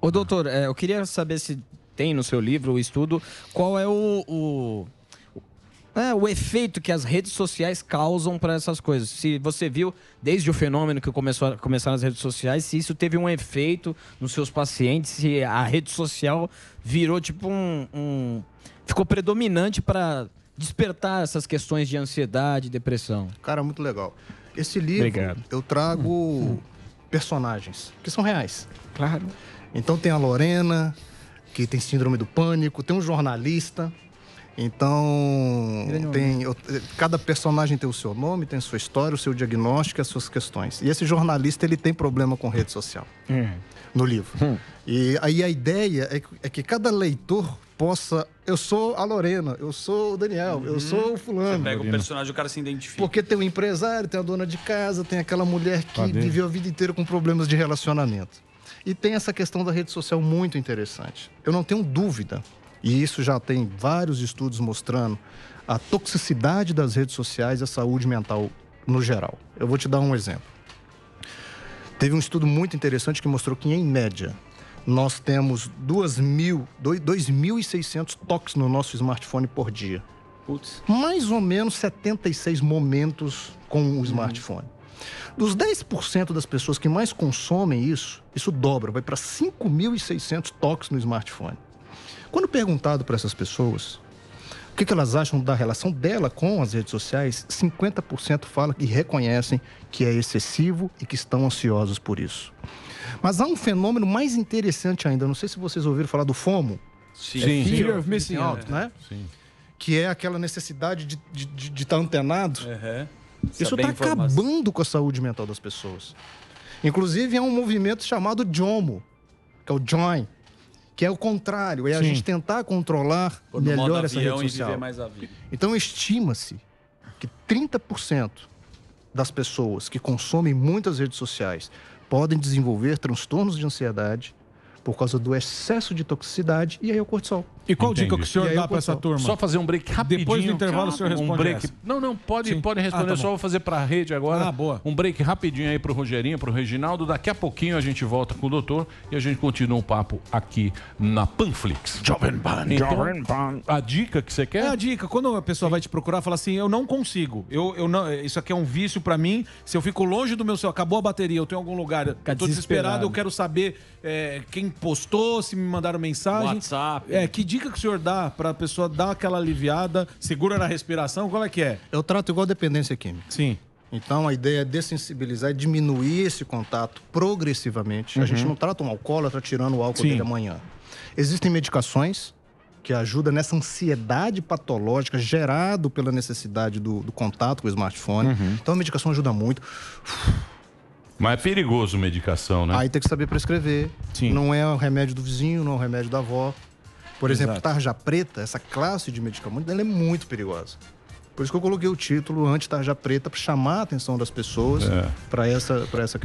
Ô, doutor, é, eu queria saber se tem no seu livro o estudo qual é o, o... É, o efeito que as redes sociais causam para essas coisas. Se você viu, desde o fenômeno que começou a, começaram as redes sociais, se isso teve um efeito nos seus pacientes, se a rede social virou tipo um. um ficou predominante para despertar essas questões de ansiedade depressão. Cara, muito legal. Esse livro Obrigado. eu trago hum. personagens que são reais. Claro. Então tem a Lorena, que tem síndrome do pânico, tem um jornalista. Então, é tem, cada personagem tem o seu nome, tem a sua história, o seu diagnóstico, as suas questões. E esse jornalista, ele tem problema com rede social, hum. no livro. Hum. E aí a ideia é que, é que cada leitor possa. Eu sou a Lorena, eu sou o Daniel, uhum. eu sou o fulano. Você pega o personagem, o cara se identifica. Porque tem o um empresário, tem a dona de casa, tem aquela mulher que Cadê? Tá viveu a vida inteira com problemas de relacionamento. E tem essa questão da rede social muito interessante. Eu não tenho dúvida, e isso já tem vários estudos mostrando, a toxicidade das redes sociais e a saúde mental no geral. Eu vou te dar um exemplo. Teve um estudo muito interessante que mostrou que, em média, nós temos 2.600 toques no nosso smartphone por dia. Putz. Mais ou menos 76 momentos com o uhum. smartphone. Dos 10% das pessoas que mais consomem isso, isso dobra, vai para 5.600 toques no smartphone. Quando perguntado para essas pessoas o que, que elas acham da relação dela com as redes sociais, 50% fala que reconhecem que é excessivo e que estão ansiosos por isso. Mas há um fenômeno mais interessante ainda, não sei se vocês ouviram falar do FOMO. Sim, é Fear, Fear of Missing Out, né? É. Sim. Que é aquela necessidade de estar de, de, de tá antenado. Uhum isso está acabando com a saúde mental das pessoas. Inclusive, é um movimento chamado JOMO, que é o Join, que é o contrário, é Sim. a gente tentar controlar Por melhor essa rede social. Então, estima-se que 30% das pessoas que consomem muitas redes sociais podem desenvolver transtornos de ansiedade por causa do excesso de toxicidade e aí é o cortisol. E qual Entendi. dica que o senhor dá para essa turma? Só fazer um break rapidinho. Depois do intervalo o senhor responde um break. Essa. Não, não, pode, pode responder. Ah, tá eu só vou fazer para a rede agora. Ah, boa. Um break rapidinho aí para o Rogerinho, para o Reginaldo. Daqui a pouquinho a gente volta com o doutor e a gente continua o um papo aqui na Panflix. Jovem Pan. Então, Jovem Pan. A dica que você quer? É a dica. Quando a pessoa vai te procurar, fala assim, eu não consigo. Eu, eu não, eh, isso aqui é um vício para mim. Se eu fico longe do meu celular, acabou a bateria, eu tenho algum lugar, Fica tô desesperado, eu quero saber é, quem postou, se me mandaram mensagem. WhatsApp. É, que dica dica que o senhor dá para a pessoa dar aquela aliviada, segura na respiração? Qual é que é? Eu trato igual dependência química. Sim. Então a ideia é dessensibilizar e é diminuir esse contato progressivamente. Uhum. A gente uhum. não trata um alcoólatra tirando o álcool Sim. dele amanhã. Existem medicações que ajudam nessa ansiedade patológica gerado pela necessidade do, do contato com o smartphone. Uhum. Então a medicação ajuda muito. Mas é perigoso medicação, né? Aí tem que saber prescrever. Sim. Não é o remédio do vizinho, não é o remédio da avó. Por exemplo, Exato. tarja preta, essa classe de medicamento, ela é muito perigosa. Por isso que eu coloquei o título Anti-Tarja Preta, para chamar a atenção das pessoas é. para essa, pra essa